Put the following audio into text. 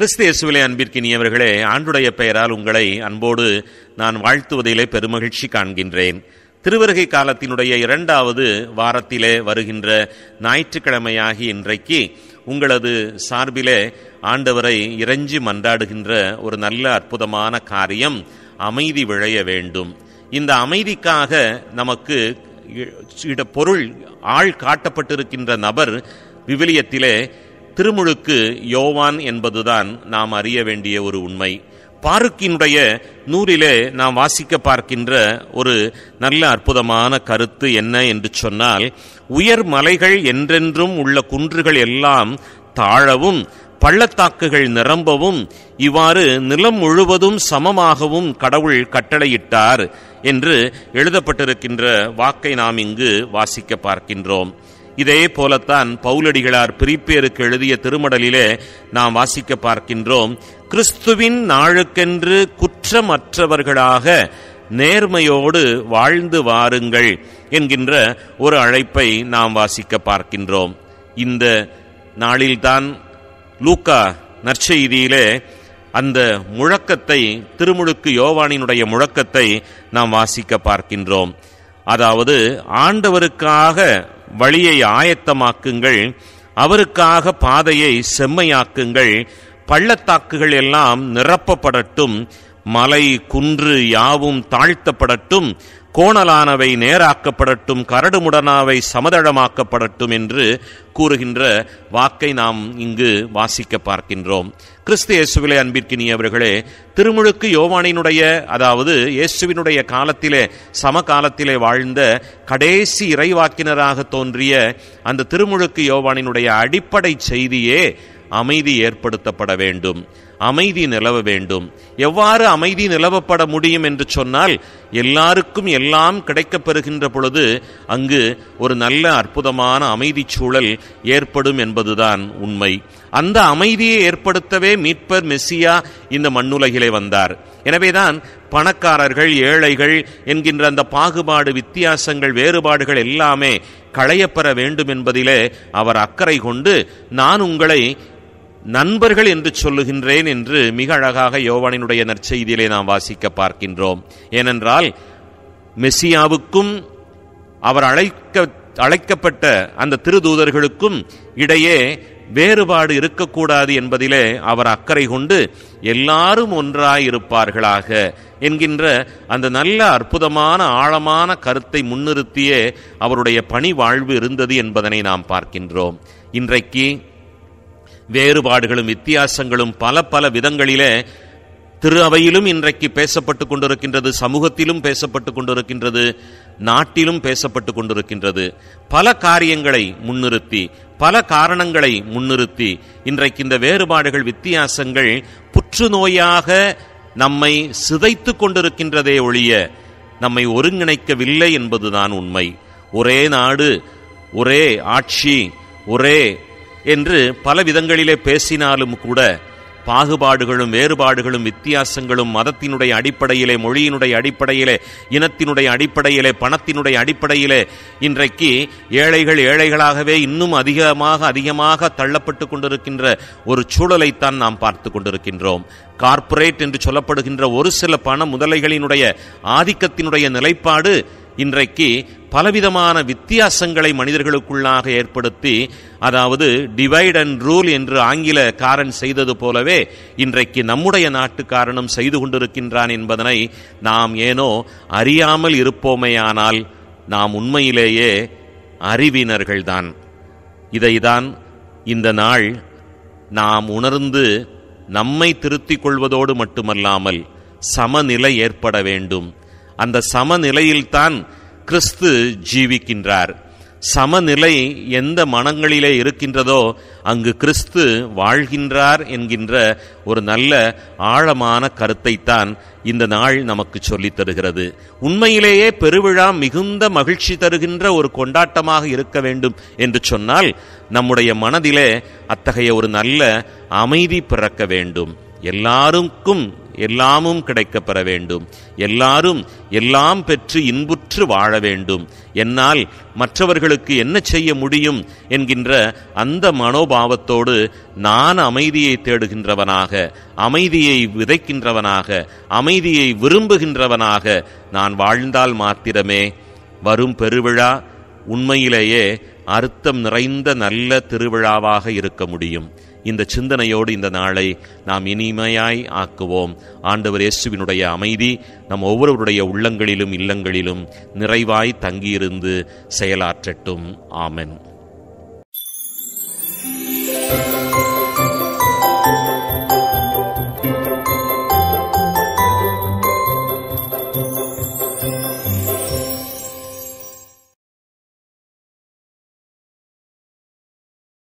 கிறிஸ்து கிறிஸ்தியசுவிலே அன்பிற்கினியவர்களே ஆண்டுடைய பெயரால் உங்களை அன்போடு நான் வாழ்த்துவதிலே பெருமகிழ்ச்சி காண்கின்றேன் திருவருகை காலத்தினுடைய இரண்டாவது வாரத்திலே வருகின்ற ஞாயிற்றுக்கிழமையாகி இன்றைக்கு உங்களது சார்பிலே ஆண்டவரை இறைஞ்சி மன்றாடுகின்ற ஒரு நல்ல அற்புதமான காரியம் அமைதி விழைய வேண்டும் இந்த அமைதிக்காக நமக்கு பொருள் ஆள் காட்டப்பட்டிருக்கின்ற நபர் விவிலியத்திலே திருமுழுக்கு யோவான் என்பதுதான் நாம் அறிய வேண்டிய ஒரு உண்மை பாருக்கினுடைய நூலிலே நாம் வாசிக்க பார்க்கின்ற ஒரு நல்ல அற்புதமான கருத்து என்ன என்று சொன்னால் உயர் மலைகள் என்றென்றும் உள்ள குன்றுகள் எல்லாம் தாழவும் பள்ளத்தாக்குகள் நிரம்பவும் இவ்வாறு நிலம் முழுவதும் சமமாகவும் கடவுள் கட்டளையிட்டார் என்று எழுதப்பட்டிருக்கின்ற வாக்கை நாம் இங்கு வாசிக்க பார்க்கின்றோம் இதே போலத்தான் பௌலடிகளார் பிரிப்பேருக்கு எழுதிய திருமடலிலே நாம் வாசிக்க பார்க்கின்றோம் கிறிஸ்துவின் நாளுக்கென்று குற்றமற்றவர்களாக நேர்மையோடு வாழ்ந்து வாருங்கள் என்கின்ற ஒரு அழைப்பை நாம் வாசிக்க பார்க்கின்றோம் இந்த நாளில்தான் லூக்கா நற்செய்தியிலே அந்த முழக்கத்தை திருமுழுக்கு யோவானினுடைய முழக்கத்தை நாம் வாசிக்க பார்க்கின்றோம் அதாவது ஆண்டவருக்காக வழியை ஆயத்தமாக்குங்கள் அவருக்காக பாதையை செம்மையாக்குங்கள் பள்ளத்தாக்குகள் எல்லாம் நிரப்பப்படட்டும் மலை குன்று யாவும் தாழ்த்தப்படட்டும் கோணலானவை நேராக்கப்படட்டும் கரடுமுடனாவை சமதளமாக்கப்படட்டும் என்று கூறுகின்ற வாக்கை நாம் இங்கு வாசிக்க பார்க்கின்றோம் கிறிஸ்து இயேசுவிலே அன்பிற்கினியவர்களே திருமுழுக்கு யோவானினுடைய அதாவது இயேசுவினுடைய காலத்திலே சம காலத்திலே வாழ்ந்த கடைசி இறைவாக்கினராக தோன்றிய அந்த திருமுழுக்கு யோவானினுடைய அடிப்படை செய்தியே அமைதி ஏற்படுத்தப்பட வேண்டும் அமைதி நிலவ வேண்டும் எவ்வாறு அமைதி நிலவப்பட முடியும் என்று சொன்னால் எல்லாருக்கும் எல்லாம் கிடைக்கப்பெறுகின்ற பொழுது அங்கு ஒரு நல்ல அற்புதமான அமைதி சூழல் ஏற்படும் என்பதுதான் உண்மை அந்த அமைதியை ஏற்படுத்தவே மீட்பர் மெஸ்ஸியா இந்த மண்ணுலகிலே வந்தார் எனவேதான் பணக்காரர்கள் ஏழைகள் என்கின்ற அந்த பாகுபாடு வித்தியாசங்கள் வேறுபாடுகள் எல்லாமே களையப்பெற வேண்டும் என்பதிலே அவர் அக்கறை கொண்டு நான் உங்களை நண்பர்கள் என்று சொல்லுகின்றேன் என்று மிக அழகாக யோவானினுடைய நற்செய்தியிலே நாம் வாசிக்க பார்க்கின்றோம் ஏனென்றால் மெஸ்ஸியாவுக்கும் அவர் அழைக்க அழைக்கப்பட்ட அந்த திருதூதர்களுக்கும் இடையே வேறுபாடு இருக்கக்கூடாது என்பதிலே அவர் அக்கறை கொண்டு எல்லாரும் ஒன்றாயிருப்பார்களாக என்கின்ற அந்த நல்ல அற்புதமான ஆழமான கருத்தை முன்னிறுத்தியே அவருடைய பணி வாழ்வு இருந்தது என்பதனை நாம் பார்க்கின்றோம் இன்றைக்கு வேறுபாடுகளும் வித்தியாசங்களும் பல பல விதங்களிலே திரு அவையிலும் இன்றைக்கு பேசப்பட்டு கொண்டிருக்கின்றது சமூகத்திலும் பேசப்பட்டு கொண்டிருக்கின்றது நாட்டிலும் பேசப்பட்டு கொண்டிருக்கின்றது பல காரியங்களை முன்னிறுத்தி பல காரணங்களை முன்னிறுத்தி இன்றைக்கு இந்த வேறுபாடுகள் வித்தியாசங்கள் புற்றுநோயாக நம்மை சிதைத்து கொண்டிருக்கின்றதே ஒழிய நம்மை ஒருங்கிணைக்கவில்லை என்பதுதான் உண்மை ஒரே நாடு ஒரே ஆட்சி ஒரே என்று பல விதங்களிலே பேசினாலும் கூட பாகுபாடுகளும் வேறுபாடுகளும் வித்தியாசங்களும் மதத்தினுடைய அடிப்படையிலே மொழியினுடைய அடிப்படையிலே இனத்தினுடைய அடிப்படையிலே பணத்தினுடைய அடிப்படையிலே இன்றைக்கு ஏழைகள் ஏழைகளாகவே இன்னும் அதிகமாக அதிகமாக தள்ளப்பட்டு கொண்டிருக்கின்ற ஒரு சூழலைத்தான் நாம் பார்த்து கொண்டிருக்கின்றோம் கார்ப்பரேட் என்று சொல்லப்படுகின்ற ஒரு சில பண முதலைகளினுடைய ஆதிக்கத்தினுடைய நிலைப்பாடு இன்றைக்கு பலவிதமான வித்தியாசங்களை மனிதர்களுக்குள்ளாக ஏற்படுத்தி அதாவது டிவைட் அண்ட் ரூல் என்று ஆங்கில காரன் செய்தது போலவே இன்றைக்கு நம்முடைய நாட்டுக்காரனும் செய்து கொண்டிருக்கின்றான் என்பதனை நாம் ஏனோ அறியாமல் இருப்போமேயானால் நாம் உண்மையிலேயே அறிவினர்கள்தான் இதைதான் இந்த நாள் நாம் உணர்ந்து நம்மை திருத்திக் கொள்வதோடு மட்டுமல்லாமல் சமநிலை ஏற்பட வேண்டும் அந்த சமநிலையில்தான் கிறிஸ்து ஜீவிக்கின்றார் சமநிலை எந்த மனங்களிலே இருக்கின்றதோ அங்கு கிறிஸ்து வாழ்கின்றார் என்கின்ற ஒரு நல்ல ஆழமான கருத்தைத்தான் இந்த நாள் நமக்கு சொல்லித் தருகிறது உண்மையிலேயே பெருவிழா மிகுந்த மகிழ்ச்சி தருகின்ற ஒரு கொண்டாட்டமாக இருக்க வேண்டும் என்று சொன்னால் நம்முடைய மனதிலே அத்தகைய ஒரு நல்ல அமைதி பிறக்க வேண்டும் எல்லாருக்கும் எல்லாமும் கிடைக்கப்பெற வேண்டும் எல்லாரும் எல்லாம் பெற்று இன்புற்று வாழ வேண்டும் என்னால் மற்றவர்களுக்கு என்ன செய்ய முடியும் என்கின்ற அந்த மனோபாவத்தோடு நான் அமைதியை தேடுகின்றவனாக அமைதியை விதைக்கின்றவனாக அமைதியை விரும்புகின்றவனாக நான் வாழ்ந்தால் மாத்திரமே வரும் பெருவிழா உண்மையிலேயே அர்த்தம் நிறைந்த நல்ல திருவிழாவாக இருக்க முடியும் இந்த சிந்தனையோடு இந்த நாளை நாம் இனிமையாய் ஆக்குவோம் ஆண்டவர் இயேசுவினுடைய அமைதி நம் ஒவ்வொருவருடைய உள்ளங்களிலும் இல்லங்களிலும் நிறைவாய் தங்கியிருந்து செயலாற்றட்டும் ஆமென்